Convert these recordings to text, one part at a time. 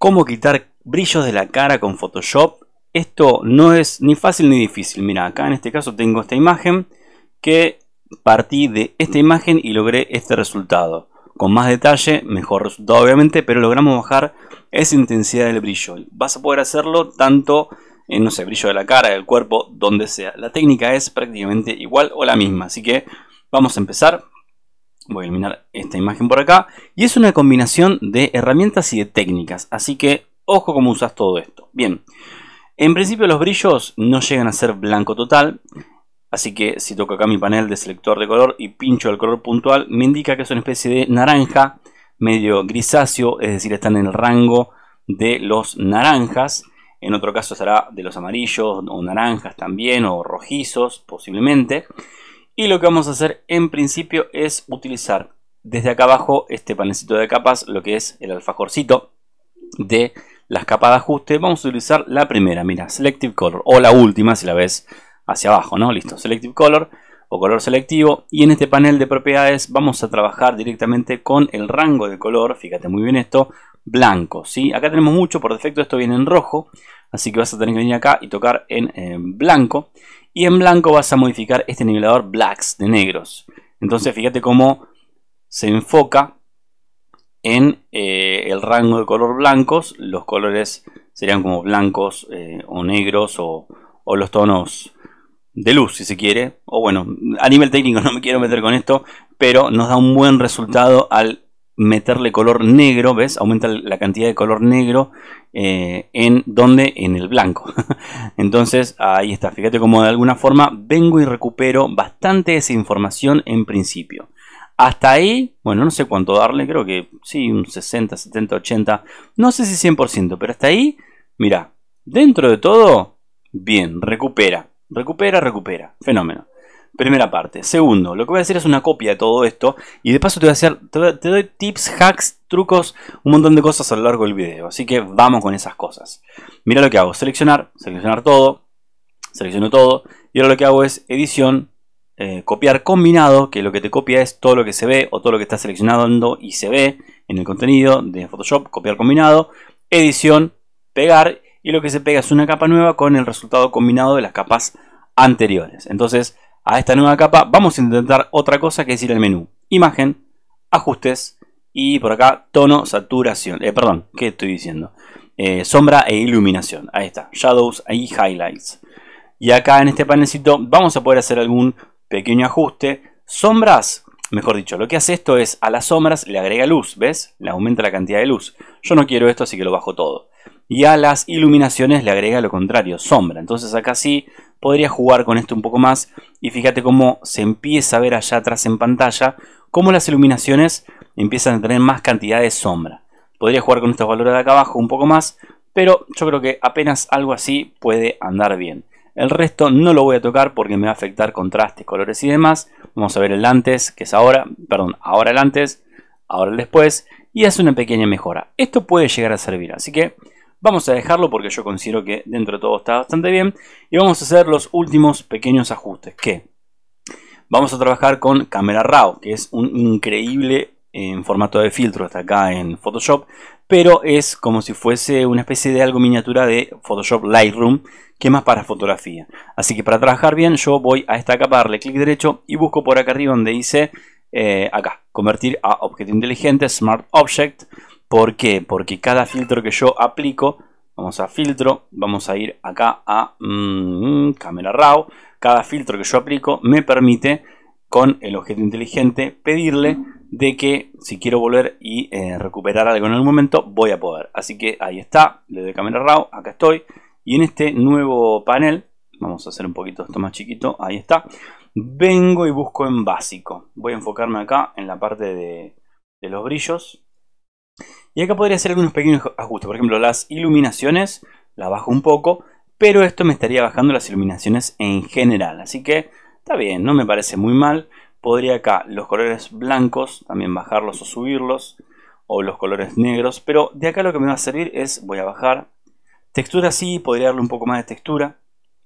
cómo quitar brillos de la cara con Photoshop. Esto no es ni fácil ni difícil. Mira, acá en este caso tengo esta imagen que partí de esta imagen y logré este resultado. Con más detalle, mejor resultado obviamente, pero logramos bajar esa intensidad del brillo. Vas a poder hacerlo tanto en, no sé, brillo de la cara, del cuerpo, donde sea. La técnica es prácticamente igual o la misma, así que vamos a empezar. Voy a eliminar esta imagen por acá. Y es una combinación de herramientas y de técnicas. Así que ojo cómo usas todo esto. Bien. En principio los brillos no llegan a ser blanco total. Así que si toco acá mi panel de selector de color y pincho el color puntual, me indica que es una especie de naranja medio grisáceo, es decir, están en el rango de los naranjas. En otro caso será de los amarillos o naranjas también o rojizos posiblemente. Y lo que vamos a hacer en principio es utilizar desde acá abajo este panecito de capas, lo que es el alfajorcito de las capas de ajuste. Vamos a utilizar la primera, mira, Selective Color, o la última si la ves hacia abajo, ¿no? Listo, Selective Color o color selectivo. Y en este panel de propiedades vamos a trabajar directamente con el rango de color, fíjate muy bien esto, blanco, ¿sí? Acá tenemos mucho, por defecto esto viene en rojo, así que vas a tener que venir acá y tocar en blanco. Y en blanco vas a modificar este nivelador blacks, de negros. Entonces fíjate cómo se enfoca en eh, el rango de color blancos. Los colores serían como blancos eh, o negros o, o los tonos de luz si se quiere. O bueno, a nivel técnico no me quiero meter con esto, pero nos da un buen resultado al meterle color negro, ¿ves? Aumenta la cantidad de color negro eh, en donde en el blanco. Entonces ahí está, fíjate cómo de alguna forma vengo y recupero bastante esa información en principio. Hasta ahí, bueno, no sé cuánto darle, creo que sí, un 60, 70, 80, no sé si 100%, pero hasta ahí, mira, dentro de todo, bien, recupera, recupera, recupera, fenómeno. Primera parte. Segundo, lo que voy a hacer es una copia de todo esto y de paso te voy a hacer, te doy tips, hacks, trucos, un montón de cosas a lo largo del video. Así que vamos con esas cosas. Mira lo que hago, seleccionar, seleccionar todo, selecciono todo y ahora lo que hago es edición, eh, copiar combinado, que lo que te copia es todo lo que se ve o todo lo que está seleccionando y se ve en el contenido de Photoshop, copiar combinado, edición, pegar y lo que se pega es una capa nueva con el resultado combinado de las capas anteriores. Entonces, a esta nueva capa, vamos a intentar otra cosa que es ir al menú. Imagen, ajustes y por acá tono, saturación. Eh, perdón, ¿qué estoy diciendo? Eh, sombra e iluminación. Ahí está, shadows y highlights. Y acá en este panelcito vamos a poder hacer algún pequeño ajuste. Sombras, mejor dicho, lo que hace esto es a las sombras le agrega luz, ¿ves? Le aumenta la cantidad de luz. Yo no quiero esto, así que lo bajo todo. Y a las iluminaciones le agrega lo contrario, sombra. Entonces acá sí podría jugar con esto un poco más y fíjate cómo se empieza a ver allá atrás en pantalla cómo las iluminaciones empiezan a tener más cantidad de sombra. Podría jugar con estos valores de acá abajo un poco más, pero yo creo que apenas algo así puede andar bien. El resto no lo voy a tocar porque me va a afectar contrastes, colores y demás. Vamos a ver el antes, que es ahora, perdón, ahora el antes, ahora el después, y hace una pequeña mejora. Esto puede llegar a servir, así que Vamos a dejarlo porque yo considero que dentro de todo está bastante bien. Y vamos a hacer los últimos pequeños ajustes. Que vamos a trabajar con Camera Raw, que es un increíble en formato de filtro, está acá en Photoshop, pero es como si fuese una especie de algo miniatura de Photoshop Lightroom, que más para fotografía. Así que para trabajar bien, yo voy a esta capa, darle clic derecho y busco por acá arriba donde dice, eh, acá, convertir a objeto inteligente, Smart Object, ¿Por qué? Porque cada filtro que yo aplico, vamos a filtro, vamos a ir acá a Camera mm, cámara RAW, cada filtro que yo aplico me permite con el objeto inteligente pedirle de que si quiero volver y eh, recuperar algo en el momento voy a poder. Así que ahí está, le doy cámara RAW, acá estoy. Y en este nuevo panel, vamos a hacer un poquito esto más chiquito, ahí está. Vengo y busco en básico. Voy a enfocarme acá en la parte de, de los brillos. Y acá podría hacer algunos pequeños ajustes. Por ejemplo, las iluminaciones la bajo un poco. Pero esto me estaría bajando las iluminaciones en general. Así que está bien, no me parece muy mal. Podría acá los colores blancos también bajarlos o subirlos. O los colores negros. Pero de acá lo que me va a servir es, voy a bajar. Textura sí, podría darle un poco más de textura.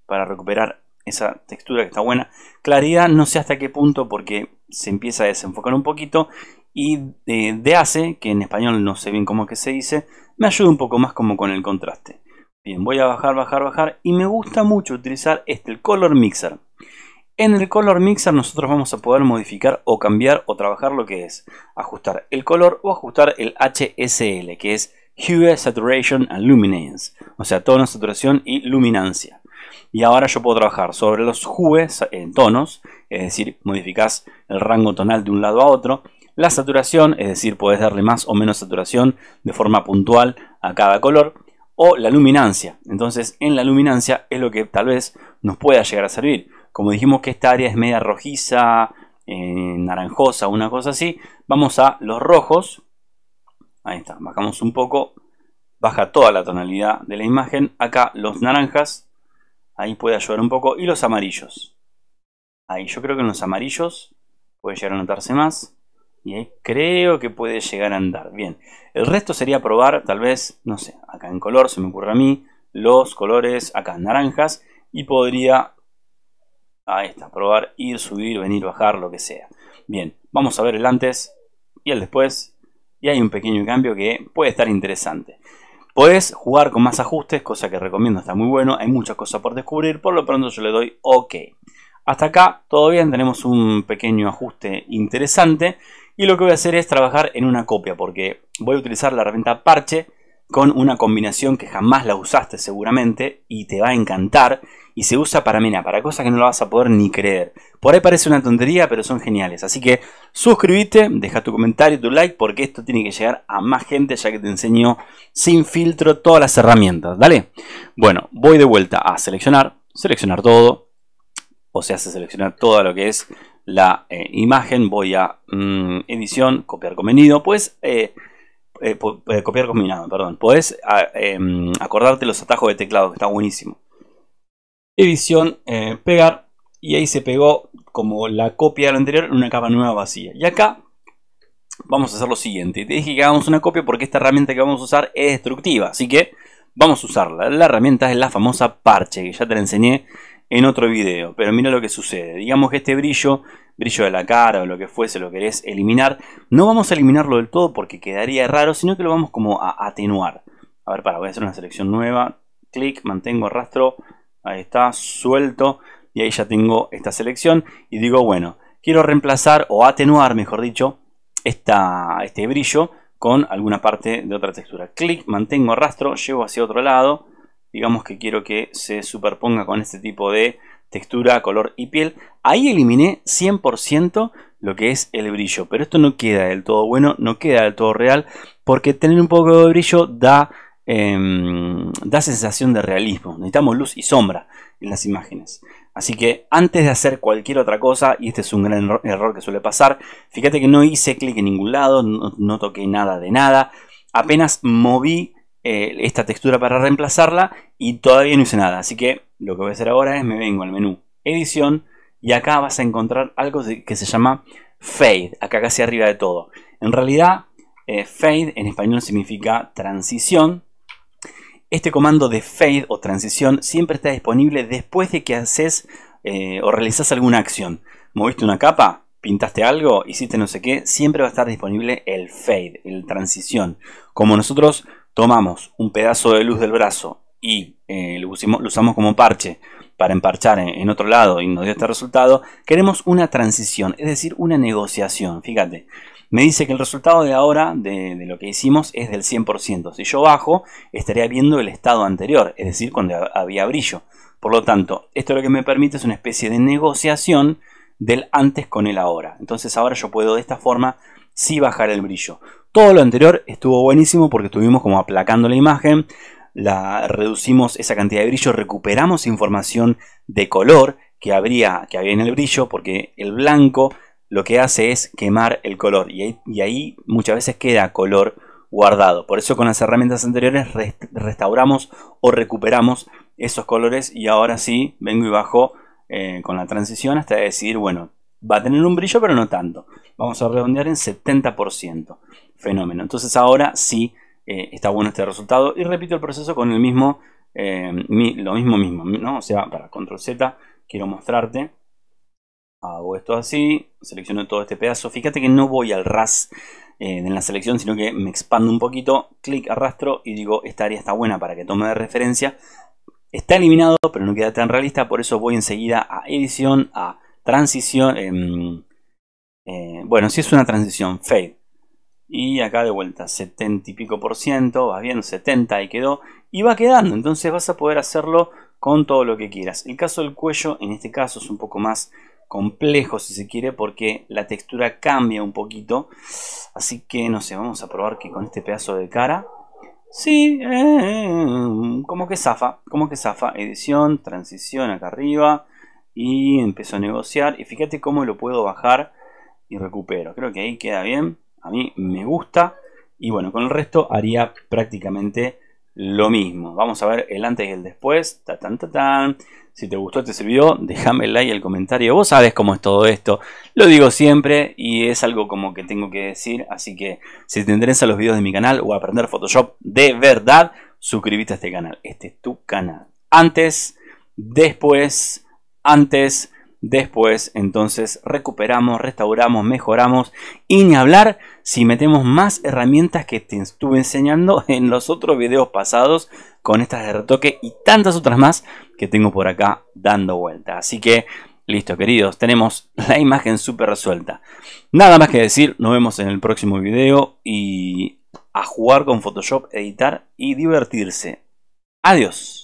Para recuperar esa textura que está buena. Claridad no sé hasta qué punto porque se empieza a desenfocar un poquito y eh, de hace, que en español no sé bien cómo que se dice, me ayuda un poco más como con el contraste. Bien, voy a bajar, bajar, bajar y me gusta mucho utilizar este, el Color Mixer. En el Color Mixer nosotros vamos a poder modificar o cambiar o trabajar lo que es ajustar el color o ajustar el HSL, que es Hue, Saturation and Luminance, o sea, tono, saturación y luminancia. Y ahora yo puedo trabajar sobre los hues en tonos, es decir, modificas el rango tonal de un lado a otro, la saturación, es decir, podés darle más o menos saturación de forma puntual a cada color. O la luminancia. Entonces, en la luminancia es lo que tal vez nos pueda llegar a servir. Como dijimos que esta área es media rojiza, eh, naranjosa, una cosa así. Vamos a los rojos. Ahí está, bajamos un poco. Baja toda la tonalidad de la imagen. Acá los naranjas. Ahí puede ayudar un poco. Y los amarillos. Ahí yo creo que en los amarillos puede llegar a notarse más. Y ahí creo que puede llegar a andar. Bien, el resto sería probar, tal vez, no sé, acá en color, se me ocurre a mí, los colores acá en naranjas. Y podría, ahí está, probar, ir, subir, venir, bajar, lo que sea. Bien, vamos a ver el antes y el después. Y hay un pequeño cambio que puede estar interesante. puedes jugar con más ajustes, cosa que recomiendo, está muy bueno. Hay muchas cosas por descubrir, por lo pronto yo le doy OK. Hasta acá, todo bien, tenemos un pequeño ajuste interesante. Y lo que voy a hacer es trabajar en una copia, porque voy a utilizar la herramienta parche con una combinación que jamás la usaste seguramente y te va a encantar y se usa para mina, para cosas que no la vas a poder ni creer. Por ahí parece una tontería, pero son geniales. Así que suscríbete, deja tu comentario, tu like, porque esto tiene que llegar a más gente ya que te enseño sin filtro todas las herramientas. Dale. Bueno, voy de vuelta a seleccionar, seleccionar todo. O sea, se hace seleccionar todo lo que es la eh, imagen, voy a mm, edición, copiar convenido, pues copiar combinado, perdón, puedes ah, em, acordarte los atajos de teclado, que está buenísimo. Edición, pegar, y ahí se pegó como la copia de lo anterior en una capa nueva vacía. Y acá vamos a hacer lo siguiente, te dije que hagamos una copia porque esta herramienta que vamos a usar es destructiva, así que vamos a usarla. La herramienta es la famosa parche, que ya te la enseñé en otro video. Pero mira lo que sucede. Digamos que este brillo, brillo de la cara o lo que fuese, lo querés eliminar. No vamos a eliminarlo del todo porque quedaría raro, sino que lo vamos como a atenuar. A ver, para, voy a hacer una selección nueva. Clic, mantengo rastro. Ahí está, suelto. Y ahí ya tengo esta selección. Y digo, bueno, quiero reemplazar o atenuar, mejor dicho, esta, este brillo con alguna parte de otra textura. Clic, mantengo rastro, llevo hacia otro lado digamos que quiero que se superponga con este tipo de textura, color y piel. Ahí eliminé 100% lo que es el brillo, pero esto no queda del todo bueno, no queda del todo real, porque tener un poco de brillo da, em, sensación de realismo. Necesitamos luz y sombra en las imágenes. Así que antes de hacer cualquier otra cosa, y este es un gran error que suele pasar, fíjate que no hice clic en ningún lado, no toqué nada de nada, apenas moví eh, esta textura para reemplazarla y todavía no hice nada. Así que lo que voy a hacer ahora es me vengo al menú edición y acá vas a encontrar algo que se llama fade, acá casi arriba de todo. En realidad eh, fade en español significa transición. Este comando de fade o transición siempre está disponible después de que haces eh, o realizas alguna acción. ¿Moviste una capa? pintaste algo, hiciste no sé qué, siempre va a estar disponible el fade, el transición. Como nosotros tomamos un pedazo de luz del brazo y eh, lo, usamos, como parche para emparchar en, otro lado y nos dio este resultado, queremos una transición, es decir, una negociación. Fíjate, me dice que el resultado de ahora, de, de lo que hicimos, es del 100%. Si yo bajo, estaría viendo el estado anterior, es decir, cuando había brillo. Por lo tanto, esto lo que me permite es una especie de negociación del antes con el ahora. Entonces ahora yo puedo de esta forma sí bajar el brillo. Todo lo anterior estuvo buenísimo porque estuvimos como aplacando la imagen, la reducimos esa cantidad de brillo, recuperamos información de color que, habría, que había en el brillo, porque el blanco lo que hace es quemar el color y, ahí muchas veces queda color guardado. Por eso con las herramientas anteriores restauramos o recuperamos esos colores y ahora sí vengo y bajo eh, con la transición hasta decir, bueno, va a tener un brillo pero no tanto. Vamos a redondear en 70% fenómeno. Entonces ahora sí eh, está bueno este resultado y repito el proceso con el mismo, eh, lo mismo mismo, ¿no? O sea, para control Z quiero mostrarte, hago esto así, selecciono todo este pedazo, fíjate que no voy al RAS eh, en la selección, sino que me expando un poquito, clic, arrastro y digo, esta área está buena para que tome de referencia. Está eliminado, pero no queda tan realista, por eso voy enseguida a edición, a transición, em, bueno, si es una transición, fade y acá de vuelta, 70 y pico por ciento, vas bien, 70 y quedó. Y va quedando, entonces vas a poder hacerlo con todo lo que quieras. El caso del cuello, en este caso, es un poco más complejo si se quiere porque la textura cambia un poquito así que no sé vamos a probar que con este pedazo de cara sí eh, como que zafa como que zafa edición transición acá arriba y empezó a negociar y fíjate cómo lo puedo bajar y recupero creo que ahí queda bien a mí me gusta. Y bueno, con el resto haría prácticamente lo mismo. Vamos a ver el antes y el después. Ta Si te gustó este video, déjame el like y el comentario. Vos sabés cómo es todo esto. Lo digo siempre y es algo como que tengo que decir. Así que si te interesan los videos de mi canal o aprender Photoshop de verdad, suscríbete a este canal. Este es tu canal. Antes, después, antes Después, entonces, recuperamos, restauramos, mejoramos y ni hablar si metemos más herramientas que te estuve enseñando en los otros videos pasados con estas de retoque y tantas otras más que tengo por acá dando vuelta. Así que, listo, queridos, tenemos la imagen súper resuelta. Nada más que decir, nos vemos en el próximo video y a jugar con Photoshop, editar y divertirse. Adiós.